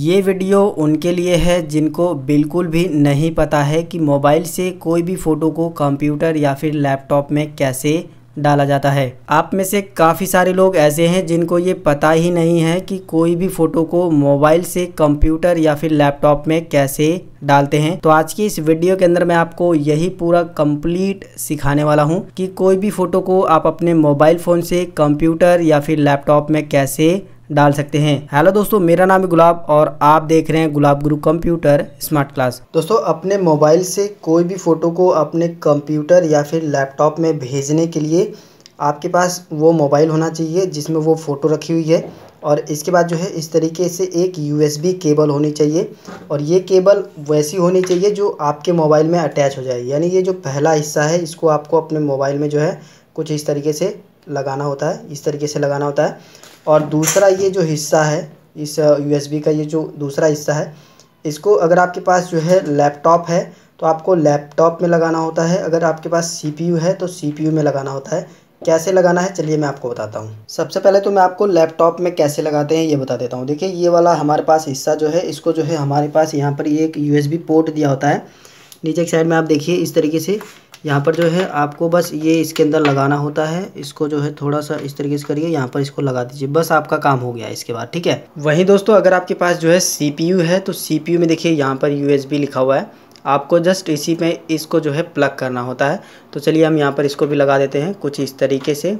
ये वीडियो उनके लिए है जिनको बिल्कुल भी नहीं पता है कि मोबाइल से कोई भी फ़ोटो को कंप्यूटर या फिर लैपटॉप में कैसे डाला जाता है आप में से काफ़ी सारे लोग ऐसे हैं जिनको ये पता ही नहीं है कि कोई भी फ़ोटो को मोबाइल से कंप्यूटर या फिर लैपटॉप में कैसे डालते हैं तो आज की इस वीडियो के अंदर मैं आपको यही पूरा कंप्लीट सिखाने वाला हूँ कि कोई भी फ़ोटो को आप अपने मोबाइल फ़ोन से कंप्यूटर या फिर लैपटॉप में कैसे डाल सकते हैं हेलो दोस्तों मेरा नाम है गुलाब और आप देख रहे हैं गुलाब गुरु कंप्यूटर स्मार्ट क्लास दोस्तों अपने मोबाइल से कोई भी फ़ोटो को अपने कंप्यूटर या फिर लैपटॉप में भेजने के लिए आपके पास वो मोबाइल होना चाहिए जिसमें वो फ़ोटो रखी हुई है और इसके बाद जो है इस तरीके से एक यू केबल होनी चाहिए और ये केबल वैसी होनी चाहिए जो आपके मोबाइल में अटैच हो जाए यानी ये जो पहला हिस्सा है इसको आपको अपने मोबाइल में जो है कुछ इस तरीके से लगाना होता है इस तरीके से लगाना होता है और दूसरा ये जो हिस्सा है इस यूएसबी का ये जो दूसरा हिस्सा है इसको अगर आपके पास जो है लैपटॉप है तो आपको लैपटॉप में लगाना होता है अगर आपके पास सीपीयू है तो सीपीयू में लगाना होता है कैसे लगाना है चलिए मैं आपको बताता हूँ सबसे पहले तो मैं आपको लैपटॉप में कैसे लगाते हैं ये बता देता हूँ देखिए ये वाला हमारे पास हिस्सा जो है इसको जो है हमारे पास यहाँ पर एक यू पोर्ट दिया होता है नीचे एक साइड में आप देखिए इस तरीके से यहाँ पर जो है आपको बस ये इसके अंदर लगाना होता है इसको जो है थोड़ा सा इस तरीके से करिए यहाँ पर इसको लगा दीजिए बस आपका काम हो गया इसके बाद ठीक है वहीं दोस्तों अगर आपके पास जो है सी है तो सी में देखिए यहाँ पर यू लिखा हुआ है आपको जस्ट इसी में इसको जो है प्लग करना होता है तो चलिए हम यहाँ पर इसको भी लगा देते हैं कुछ इस तरीके से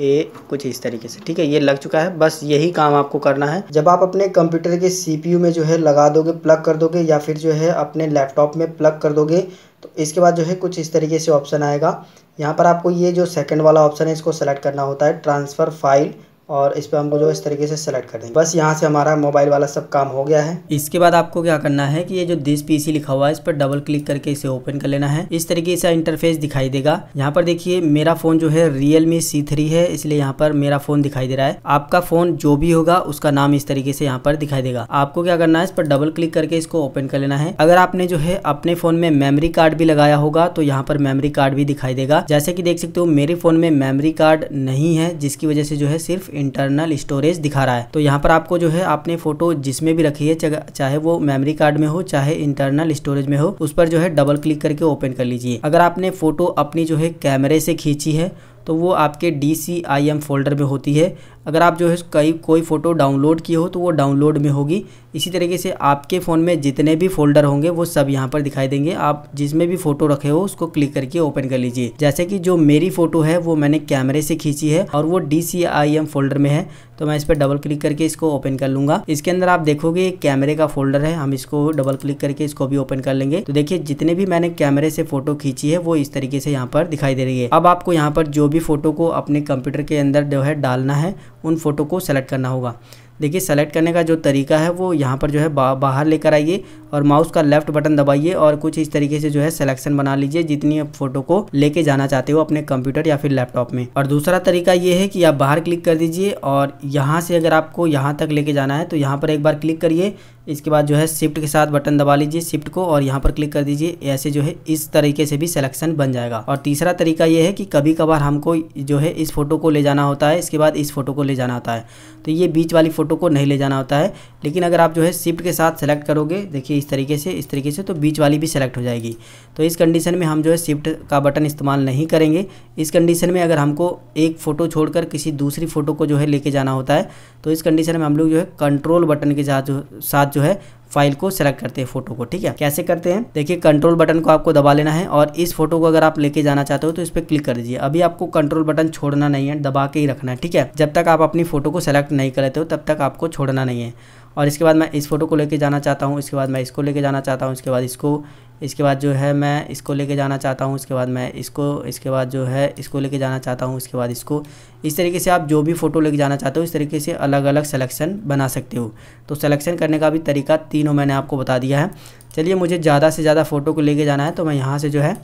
ये कुछ इस तरीके से ठीक है ये लग चुका है बस यही काम आपको करना है जब आप अपने कंप्यूटर के सीपीयू में जो है लगा दोगे प्लग कर दोगे या फिर जो है अपने लैपटॉप में प्लग कर दोगे तो इसके बाद जो है कुछ इस तरीके से ऑप्शन आएगा यहाँ पर आपको ये जो सेकंड वाला ऑप्शन है इसको सेलेक्ट करना होता है ट्रांसफ़र फाइल और इस पर हमको जो इस तरीके से सेलेक्ट कर देंगे बस यहाँ से हमारा मोबाइल वाला सब काम हो गया है इसके बाद आपको क्या करना है कि ये जो दिस पीसी लिखा हुआ है इस पर डबल क्लिक करके इसे ओपन कर लेना है इस तरीके से इंटरफेस दिखाई देगा यहाँ पर देखिए मेरा फोन जो है रियल मी सी थ्री है इसलिए यहाँ पर मेरा फोन दिखाई दे रहा है आपका फोन जो भी होगा उसका नाम इस तरीके से यहाँ पर दिखाई देगा आपको क्या करना है इस पर डबल क्लिक करके इसको ओपन कर लेना है अगर आपने जो है अपने फोन में मेमोरी कार्ड भी लगाया होगा तो यहाँ पर मेमोरी कार्ड भी दिखाई देगा जैसे की देख सकते हो मेरे फोन में मेमोरी कार्ड नहीं है जिसकी वजह से जो है सिर्फ इंटरनल स्टोरेज दिखा रहा है तो यहाँ पर आपको जो है आपने फोटो जिसमें भी रखी है चाहे वो मेमोरी कार्ड में हो चाहे इंटरनल स्टोरेज में हो उस पर जो है डबल क्लिक करके ओपन कर लीजिए अगर आपने फोटो अपनी जो है कैमरे से खींची है तो वो आपके D C I M folder में होती है अगर आप जो है कई कोई फ़ोटो डाउनलोड की हो तो वो डाउनलोड में होगी इसी तरीके से आपके फ़ोन में जितने भी फोल्डर होंगे वो सब यहाँ पर दिखाई देंगे आप जिसमें भी फ़ोटो रखे हो उसको क्लिक करके ओपन कर लीजिए जैसे कि जो मेरी फ़ोटो है वो मैंने कैमरे से खींची है और वो D C I M folder में है तो मैं इस पर डबल क्लिक करके इसको ओपन कर लूँगा इसके अंदर आप देखोगे एक कैमरे का फोल्डर है हम इसको डबल क्लिक करके इसको भी ओपन कर लेंगे तो देखिए जितने भी मैंने कैमरे से फ़ोटो खींची है वो इस तरीके से यहाँ पर दिखाई दे रही है अब आपको यहाँ पर जो भी फ़ोटो को अपने कंप्यूटर के अंदर जो है डालना है उन फ़ोटो को सेलेक्ट करना होगा देखिए सेलेक्ट करने का जो तरीका है वो यहाँ पर जो है बा, बाहर लेकर आइए और माउस का लेफ्ट बटन दबाइए और कुछ इस तरीके से जो है सिलेक्शन बना लीजिए जितनी आप फोटो को लेके जाना चाहते हो अपने कंप्यूटर या फिर लैपटॉप में और दूसरा तरीका ये है कि आप बाहर क्लिक कर दीजिए और यहाँ से अगर आपको यहाँ तक लेके जाना है तो यहाँ पर एक बार क्लिक करिए इसके बाद जो है शिफ्ट के साथ बटन दबा लीजिए शिफ्ट को और यहाँ पर क्लिक कर दीजिए ऐसे जो है इस तरीके से भी सिलेक्शन बन जाएगा और तीसरा तरीका ये है कि कभी कभार हमको जो है इस फोटो को ले जाना होता है इसके बाद इस फोटो को ले जाना होता है तो ये बीच वाली फोटो को नहीं ले जाना होता है लेकिन अगर आप जो है शिफ्ट के साथ सेलेक्ट करोगे देखिए इस तरीके से इस तरीके से तो बीच वाली भी सेलेक्ट हो जाएगी तो इस कंडीशन में हम जो है शिफ्ट का बटन इस्तेमाल नहीं करेंगे इस कंडीशन में अगर हमको एक फ़ोटो छोड़कर किसी दूसरी फ़ोटो को जो है लेके जाना होता है तो इस कंडीशन में हम लोग जो है कंट्रोल बटन के साथ जो साथ जो है फाइल को सेलेक्ट करते हैं फोटो को ठीक है कैसे करते हैं देखिए कंट्रोल बटन को आपको दबा लेना है और इस फोटो को अगर आप लेके जाना चाहते हो तो इस पर क्लिक कर दीजिए अभी आपको कंट्रोल बटन छोड़ना नहीं है दबा के ही रखना है ठीक है जब तक आप अपनी फोटो को सेलेक्ट नहीं करते हो तब तक आपको छोड़ना नहीं है और इसके बाद मैं इस फोटो को लेके जाना चाहता हूँ इसके बाद मैं इसको लेके जाना चाहता हूँ इसके बाद इसको इसके बाद जो है मैं इसको लेके जाना चाहता हूँ उसके बाद मैं इसको इसके बाद जो है इसको लेके जाना चाहता हूँ उसके बाद इसको इस तरीके से आप जो भी फ़ोटो लेके जाना चाहते हो इस तरीके से अलग अलग सलेक्शन बना सकते हो तो सलेक्शन करने का भी तरीका तीनों मैंने आपको बता दिया है चलिए मुझे ज़्यादा से ज़्यादा फ़ोटो को लेके जाना है तो मैं यहाँ से जो है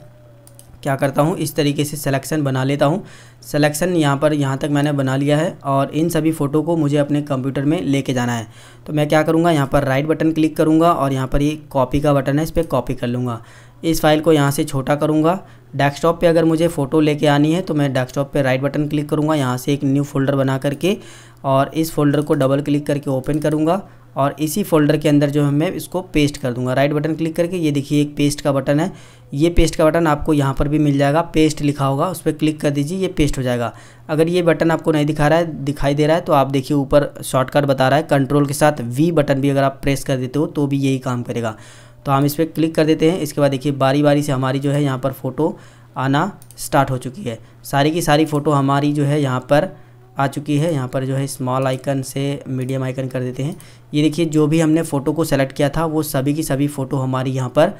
क्या करता हूँ इस तरीके से सिलेक्शन बना लेता हूँ सिलेक्शन यहाँ पर यहाँ तक मैंने बना लिया है और इन सभी फ़ोटो को मुझे अपने कंप्यूटर में लेके जाना है तो मैं क्या करूँगा यहाँ पर राइट बटन क्लिक करूँगा और यहाँ पर ये कॉपी का बटन है इस पर कॉपी कर लूँगा इस फाइल को यहाँ से छोटा करूँगा डेस्कटॉप पे अगर मुझे फ़ोटो लेके आनी है तो मैं डेस्कटॉप पे राइट बटन क्लिक करूँगा यहाँ से एक न्यू फोल्डर बना करके और इस फोल्डर को डबल क्लिक करके ओपन करूँगा और इसी फोल्डर के अंदर जो है मैं इसको पेस्ट कर दूंगा राइट बटन क्लिक करके ये देखिए एक पेस्ट का बटन है ये पेस्ट का बटन आपको यहाँ पर भी मिल जाएगा पेस्ट लिखा होगा उस पर क्लिक कर दीजिए ये पेस्ट हो जाएगा अगर ये बटन आपको नहीं दिखा रहा है दिखाई दे रहा है तो आप देखिए ऊपर शॉर्टकट बता रहा है कंट्रोल के साथ वी बटन भी अगर आप प्रेस कर देते हो तो भी यही काम करेगा तो हम इस पर क्लिक कर देते हैं इसके बाद देखिए बारी बारी से हमारी जो है यहाँ पर फ़ोटो आना स्टार्ट हो चुकी है सारी की सारी फ़ोटो हमारी जो है यहाँ पर आ चुकी है यहाँ पर जो है स्मॉल आइकन से मीडियम आइकन कर देते हैं ये देखिए जो भी हमने फ़ोटो को सेलेक्ट किया था वो सभी की सभी फ़ोटो हमारी यहाँ पर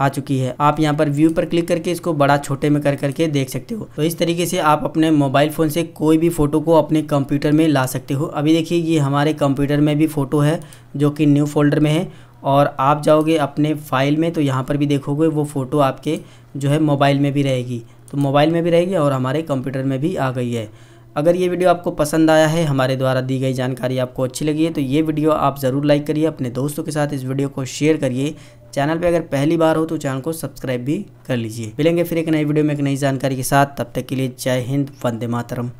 आ चुकी है आप यहाँ पर व्यू पर क्लिक करके इसको बड़ा छोटे में कर करके देख सकते हो तो इस तरीके से आप अपने मोबाइल फ़ोन से कोई भी फ़ोटो को अपने कंप्यूटर में ला सकते हो अभी देखिए ये हमारे कंप्यूटर में भी फ़ोटो है जो कि न्यू फोल्डर में है और आप जाओगे अपने फाइल में तो यहाँ पर भी देखोगे वो फ़ोटो आपके जो है मोबाइल में भी रहेगी तो मोबाइल में भी रहेगी और हमारे कंप्यूटर में भी आ गई है अगर ये वीडियो आपको पसंद आया है हमारे द्वारा दी गई जानकारी आपको अच्छी लगी है तो ये वीडियो आप ज़रूर लाइक करिए अपने दोस्तों के साथ इस वीडियो को शेयर करिए चैनल पे अगर पहली बार हो तो चैनल को सब्सक्राइब भी कर लीजिए मिलेंगे फिर एक नई वीडियो में एक नई जानकारी के साथ तब तक के लिए जय हिंद वंदे मातरम